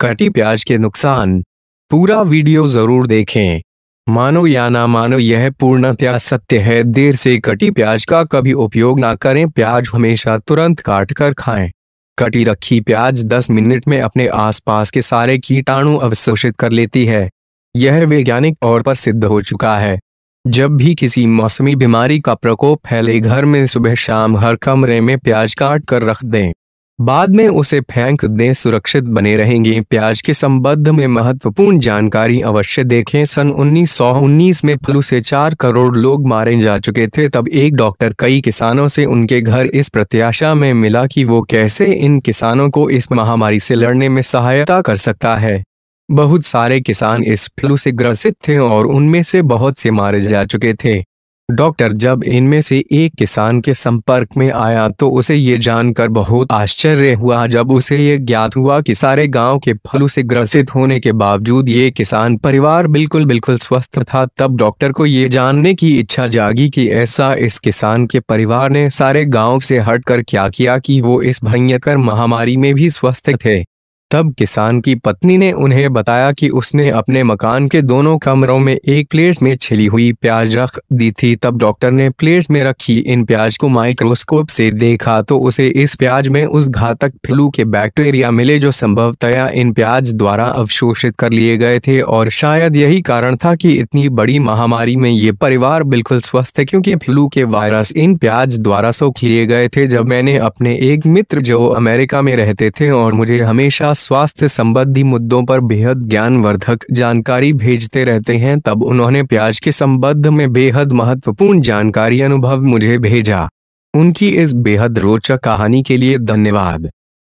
कटी प्याज के नुकसान पूरा वीडियो जरूर देखें मानो या ना मानो यह पूर्णतया सत्य है देर से कटी प्याज का कभी उपयोग ना करें प्याज हमेशा तुरंत काट कर खाएं कटी रखी प्याज 10 मिनट में अपने आसपास के सारे कीटाणु अवशोषित कर लेती है यह वैज्ञानिक तौर पर सिद्ध हो चुका है जब भी किसी मौसमी बीमारी का प्रकोप फैले घर में सुबह शाम हर कमरे में प्याज काट कर रख दें बाद में उसे फेंक दें सुरक्षित बने रहेंगे प्याज के संबंध में महत्वपूर्ण जानकारी अवश्य देखें सन 1919 में फ्लू से चार करोड़ लोग मारे जा चुके थे तब एक डॉक्टर कई किसानों से उनके घर इस प्रत्याशा में मिला कि वो कैसे इन किसानों को इस महामारी से लड़ने में सहायता कर सकता है बहुत सारे किसान इस फ्लू से ग्रसित थे और उनमें से बहुत से मारे जा चुके थे डॉक्टर जब इनमें से एक किसान के संपर्क में आया तो उसे ये जानकर बहुत आश्चर्य हुआ जब उसे ये ज्ञात हुआ कि सारे गांव के फलू से ग्रसित होने के बावजूद ये किसान परिवार बिल्कुल बिल्कुल स्वस्थ था तब डॉक्टर को ये जानने की इच्छा जागी कि ऐसा इस किसान के परिवार ने सारे गांव से हटकर क्या किया कि वो इस भयंकर महामारी में भी स्वस्थ थे तब किसान की पत्नी ने उन्हें बताया कि उसने अपने मकान के दोनों कमरों में एक प्लेट में छिली हुई प्याज रख दी थी तब डॉक्टर ने प्लेट में रखी इन प्याज को माइक्रोस्कोप से देखा तो उसे इस प्याज में उस घातक फ्लू के बैक्टीरिया मिले जो संभवतया इन प्याज द्वारा अवशोषित कर लिए गए थे और शायद यही कारण था कि इतनी बड़ी महामारी में ये परिवार बिल्कुल स्वस्थ है क्योंकि फ्लू के वायरस इन प्याज द्वारा सोख लिए गए थे जब मैंने अपने एक मित्र जो अमेरिका में रहते थे और मुझे हमेशा स्वास्थ्य संबंधी मुद्दों पर बेहद ज्ञानवर्धक जानकारी भेजते रहते हैं तब उन्होंने प्याज के संबंध में बेहद महत्वपूर्ण जानकारी अनुभव मुझे भेजा उनकी इस बेहद रोचक कहानी के लिए धन्यवाद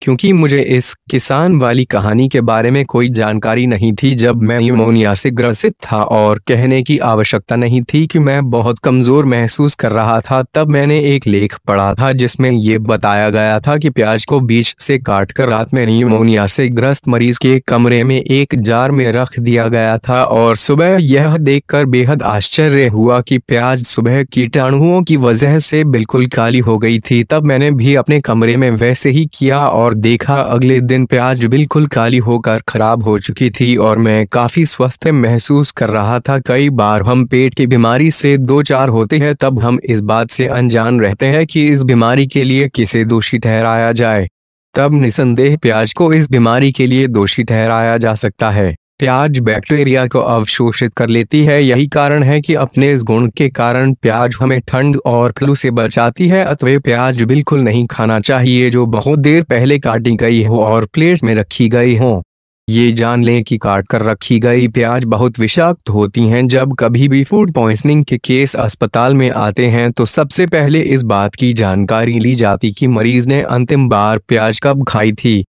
क्योंकि मुझे इस किसान वाली कहानी के बारे में कोई जानकारी नहीं थी जब मैं यूमोनिया से ग्रसित था और कहने की आवश्यकता नहीं थी कि मैं बहुत कमजोर महसूस कर रहा था तब मैंने एक लेख पढ़ा था जिसमें ये बताया गया था कि प्याज को बीच से काट कर रात में यमोनिया से ग्रस्त मरीज के कमरे में एक जार में रख दिया गया था और सुबह यह देख बेहद आश्चर्य हुआ की प्याज सुबह कीटाणुओं की वजह से बिल्कुल काली हो गई थी तब मैंने भी अपने कमरे में वैसे ही किया और और देखा अगले दिन प्याज बिल्कुल काली होकर खराब हो चुकी थी और मैं काफी स्वस्थ महसूस कर रहा था कई बार हम पेट की बीमारी से दो चार होते हैं तब हम इस बात से अनजान रहते हैं कि इस बीमारी के लिए किसे दोषी ठहराया जाए तब निसंदेह प्याज को इस बीमारी के लिए दोषी ठहराया जा सकता है प्याज बैक्टीरिया को अवशोषित कर लेती है यही कारण है कि अपने इस गुण के कारण प्याज हमें ठंड और फ्लू से बचाती है अतवे प्याज बिल्कुल नहीं खाना चाहिए जो बहुत देर पहले काटी गई हो और प्लेट में रखी गई हो ये जान लें कि काट कर रखी गई प्याज बहुत विषाक्त होती हैं जब कभी भी फूड पॉइजनिंग के केस अस्पताल में आते हैं तो सबसे पहले इस बात की जानकारी ली जाती कि मरीज ने अंतिम बार प्याज कब खाई थी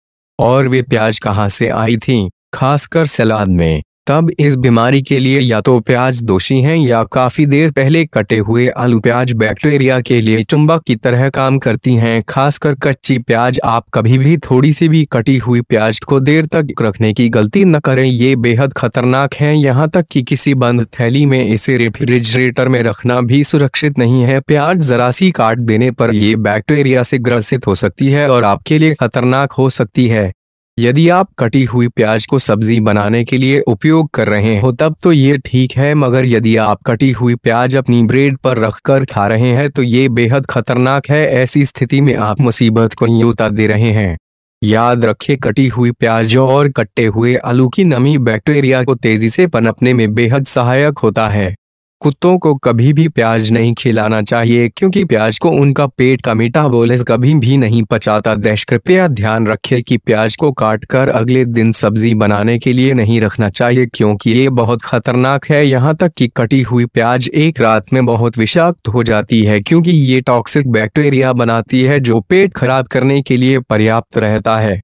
और वे प्याज कहाँ से आई थी खासकर सलाद में तब इस बीमारी के लिए या तो प्याज दोषी हैं या काफी देर पहले कटे हुए आलू प्याज बैक्टीरिया के लिए चुंबक की तरह काम करती हैं खासकर कच्ची प्याज आप कभी भी थोड़ी सी भी कटी हुई प्याज को देर तक रखने की गलती न करें ये बेहद खतरनाक है यहाँ तक कि किसी बंद थैली में इसे रेफ्रिजरेटर में रखना भी सुरक्षित नहीं है प्याज जरा सी काट देने पर यह बैक्टेरिया से ग्रसित हो सकती है और आपके लिए खतरनाक हो सकती है यदि आप कटी हुई प्याज को सब्जी बनाने के लिए उपयोग कर रहे हो तब तो ये ठीक है मगर यदि आप कटी हुई प्याज अपनी ब्रेड पर रखकर खा रहे हैं तो ये बेहद खतरनाक है ऐसी स्थिति में आप मुसीबत को न्योता दे रहे हैं याद रखें कटी हुई प्याज और कटे हुए आलू की नमी बैक्टीरिया को तेजी से पनपने में बेहद सहायक होता है कुत्तों को कभी भी प्याज नहीं खिलाना चाहिए क्योंकि प्याज को उनका पेट का मीठा बोले कभी भी नहीं पचाता देश कृपया ध्यान रखें कि प्याज को काटकर अगले दिन सब्जी बनाने के लिए नहीं रखना चाहिए क्योंकि ये बहुत खतरनाक है यहाँ तक कि कटी हुई प्याज एक रात में बहुत विषाक्त हो जाती है क्योंकि ये टॉक्सिक बैक्टेरिया बनाती है जो पेट खराब करने के लिए पर्याप्त रहता है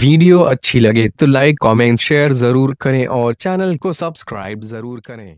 वीडियो अच्छी लगे तो लाइक कॉमेंट शेयर जरूर करें और चैनल को सब्सक्राइब जरूर करें